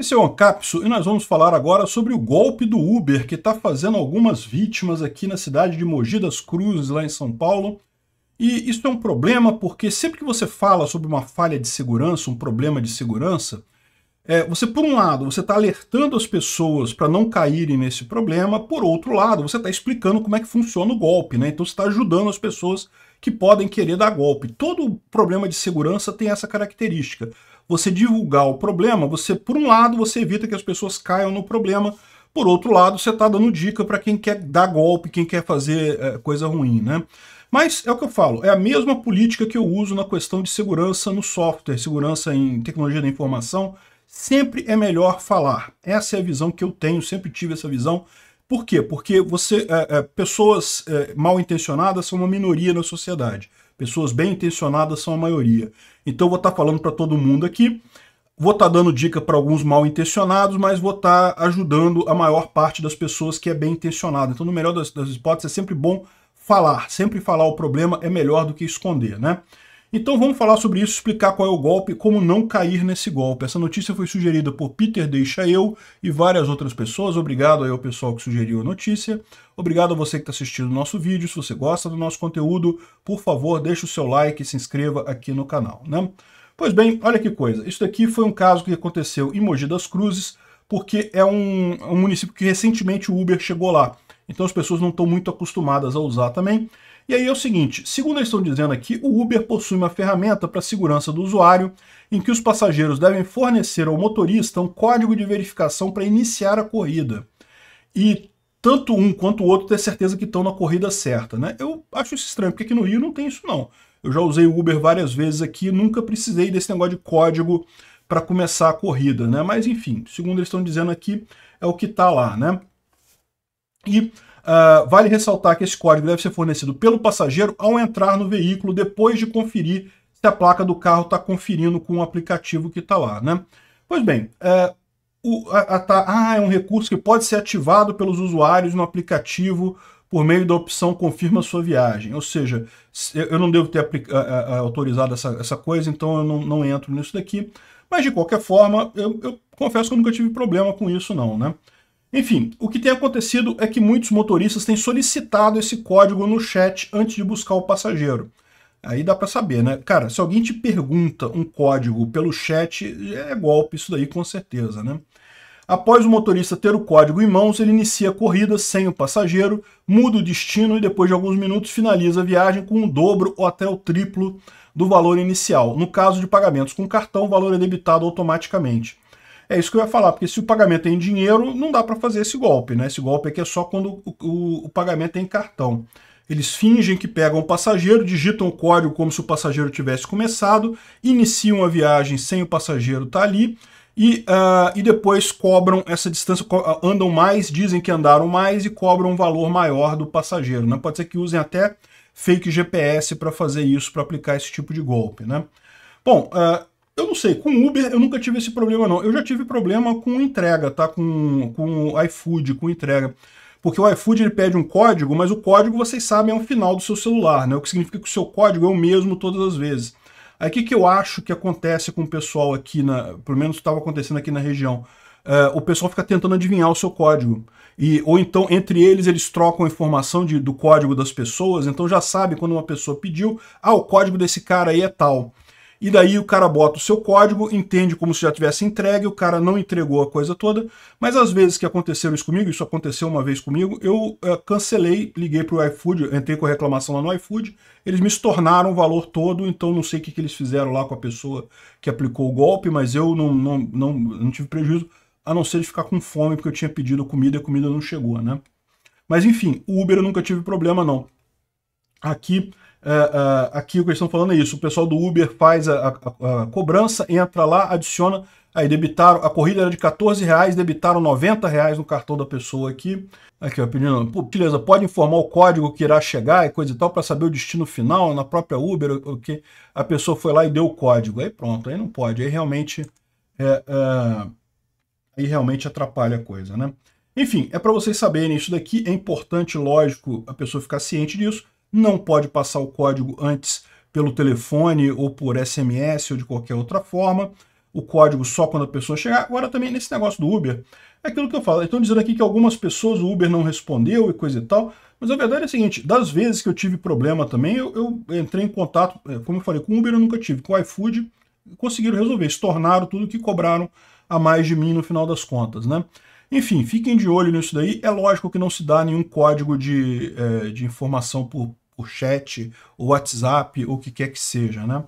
Esse é o Ancapso e nós vamos falar agora sobre o golpe do Uber que está fazendo algumas vítimas aqui na cidade de Mogi das Cruzes, lá em São Paulo. E isso é um problema porque sempre que você fala sobre uma falha de segurança, um problema de segurança, é, você, por um lado, você está alertando as pessoas para não caírem nesse problema, por outro lado, você está explicando como é que funciona o golpe, né? Então você está ajudando as pessoas que podem querer dar golpe. Todo problema de segurança tem essa característica. Você divulgar o problema, você, por um lado, você evita que as pessoas caiam no problema, por outro lado, você está dando dica para quem quer dar golpe, quem quer fazer é, coisa ruim, né? Mas é o que eu falo, é a mesma política que eu uso na questão de segurança no software, segurança em tecnologia da informação. Sempre é melhor falar. Essa é a visão que eu tenho, sempre tive essa visão. Por quê? Porque você, é, é, pessoas é, mal intencionadas são uma minoria na sociedade. Pessoas bem intencionadas são a maioria. Então eu vou estar tá falando para todo mundo aqui, vou estar tá dando dica para alguns mal intencionados, mas vou estar tá ajudando a maior parte das pessoas que é bem intencionada. Então, no melhor das, das hipóteses, é sempre bom falar. Sempre falar o problema é melhor do que esconder, né? Então vamos falar sobre isso, explicar qual é o golpe e como não cair nesse golpe. Essa notícia foi sugerida por Peter Deixa Eu e várias outras pessoas. Obrigado aí ao pessoal que sugeriu a notícia. Obrigado a você que está assistindo o nosso vídeo. Se você gosta do nosso conteúdo, por favor, deixe o seu like e se inscreva aqui no canal. Né? Pois bem, olha que coisa. Isso daqui foi um caso que aconteceu em Mogi das Cruzes, porque é um, um município que recentemente o Uber chegou lá. Então as pessoas não estão muito acostumadas a usar também. E aí é o seguinte, segundo eles estão dizendo aqui, o Uber possui uma ferramenta para segurança do usuário em que os passageiros devem fornecer ao motorista um código de verificação para iniciar a corrida. E tanto um quanto o outro ter certeza que estão na corrida certa, né? Eu acho isso estranho, porque aqui no Rio não tem isso não. Eu já usei o Uber várias vezes aqui, nunca precisei desse negócio de código para começar a corrida, né? Mas enfim, segundo eles estão dizendo aqui, é o que está lá, né? E Uh, vale ressaltar que esse código deve ser fornecido pelo passageiro ao entrar no veículo, depois de conferir se a placa do carro está conferindo com o aplicativo que está lá, né? Pois bem, uh, o, a, a, tá, ah, é um recurso que pode ser ativado pelos usuários no aplicativo por meio da opção confirma sua viagem. Ou seja, eu não devo ter a, autorizado essa, essa coisa, então eu não, não entro nisso daqui. Mas de qualquer forma, eu, eu confesso que eu nunca tive problema com isso não, né? Enfim, o que tem acontecido é que muitos motoristas têm solicitado esse código no chat antes de buscar o passageiro. Aí dá para saber, né? Cara, se alguém te pergunta um código pelo chat, é golpe isso daí com certeza, né? Após o motorista ter o código em mãos, ele inicia a corrida sem o passageiro, muda o destino e depois de alguns minutos finaliza a viagem com o dobro ou até o triplo do valor inicial. No caso de pagamentos com cartão, o valor é debitado automaticamente. É isso que eu ia falar, porque se o pagamento é em dinheiro, não dá para fazer esse golpe, né? Esse golpe aqui é só quando o, o, o pagamento é em cartão. Eles fingem que pegam o passageiro, digitam o código como se o passageiro tivesse começado, iniciam a viagem sem o passageiro estar tá ali e, uh, e depois cobram essa distância, ah, andam mais, dizem que andaram mais e cobram um valor maior do passageiro. Né? Pode ser que usem até fake GPS para fazer isso, para aplicar esse tipo de golpe. Né? Bom, uh, eu não sei, com Uber eu nunca tive esse problema não. Eu já tive problema com entrega, tá? Com, com iFood, com entrega. Porque o iFood ele pede um código, mas o código vocês sabem é o final do seu celular, né? O que significa que o seu código é o mesmo todas as vezes. Aí o que, que eu acho que acontece com o pessoal aqui, na, pelo menos estava acontecendo aqui na região? Eh, o pessoal fica tentando adivinhar o seu código. E, ou então, entre eles, eles trocam informação de, do código das pessoas, então já sabe quando uma pessoa pediu, ah, o código desse cara aí é tal e daí o cara bota o seu código, entende como se já tivesse entregue, o cara não entregou a coisa toda, mas às vezes que aconteceram isso comigo, isso aconteceu uma vez comigo, eu é, cancelei, liguei para o iFood, entrei com a reclamação lá no iFood, eles me estornaram o valor todo, então não sei o que, que eles fizeram lá com a pessoa que aplicou o golpe, mas eu não, não, não, não tive prejuízo, a não ser de ficar com fome, porque eu tinha pedido comida e a comida não chegou, né? Mas enfim, o Uber eu nunca tive problema não. Aqui Uh, aqui o que eles estão falando é isso: o pessoal do Uber faz a, a, a cobrança, entra lá, adiciona, aí debitaram, a corrida era de 14 reais, debitaram 90 reais no cartão da pessoa aqui. Aqui, ó, pedindo, beleza, pode informar o código que irá chegar e coisa e tal, para saber o destino final na própria Uber, o que a pessoa foi lá e deu o código. Aí pronto, aí não pode, aí realmente. É, uh, aí realmente atrapalha a coisa, né? Enfim, é para vocês saberem isso daqui, é importante, lógico, a pessoa ficar ciente disso não pode passar o código antes pelo telefone ou por SMS ou de qualquer outra forma, o código só quando a pessoa chegar. Agora também nesse negócio do Uber, é aquilo que eu falo, estão dizendo aqui que algumas pessoas o Uber não respondeu e coisa e tal, mas a verdade é a seguinte, das vezes que eu tive problema também, eu, eu entrei em contato, é, como eu falei, com o Uber eu nunca tive, com o iFood conseguiram resolver, estornaram tudo que cobraram a mais de mim no final das contas, né? Enfim, fiquem de olho nisso daí. É lógico que não se dá nenhum código de, é, de informação por o chat, o WhatsApp, o que quer que seja, né?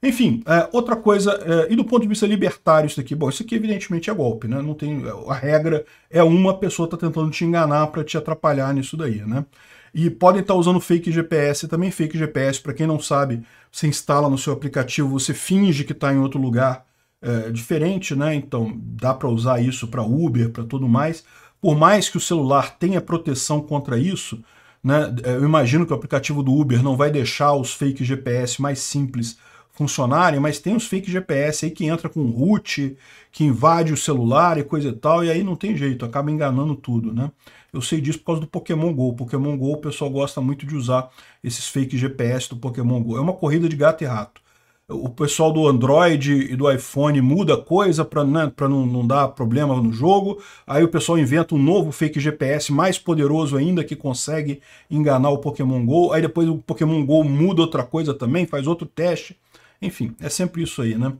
Enfim, é, outra coisa, é, e do ponto de vista libertário isso daqui, bom, isso aqui evidentemente é golpe, né? Não tem, a regra é uma pessoa está tentando te enganar para te atrapalhar nisso daí, né? E podem estar tá usando fake GPS também, fake GPS, para quem não sabe, você instala no seu aplicativo, você finge que está em outro lugar é, diferente, né? Então dá para usar isso para Uber, para tudo mais. Por mais que o celular tenha proteção contra isso, né? Eu imagino que o aplicativo do Uber não vai deixar os fake GPS mais simples funcionarem, mas tem uns fake GPS aí que entra com root, que invade o celular e coisa e tal, e aí não tem jeito, acaba enganando tudo, né? Eu sei disso por causa do Pokémon GO. Pokémon GO o pessoal gosta muito de usar esses fake GPS do Pokémon GO. É uma corrida de gato e rato o pessoal do Android e do iPhone muda coisa para né, não, não dar problema no jogo. Aí o pessoal inventa um novo fake GPS mais poderoso ainda que consegue enganar o Pokémon GO. Aí depois o Pokémon GO muda outra coisa também, faz outro teste. Enfim, é sempre isso aí, né?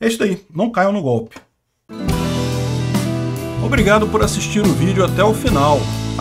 É isso aí, não caiam no golpe. Obrigado por assistir o vídeo até o final.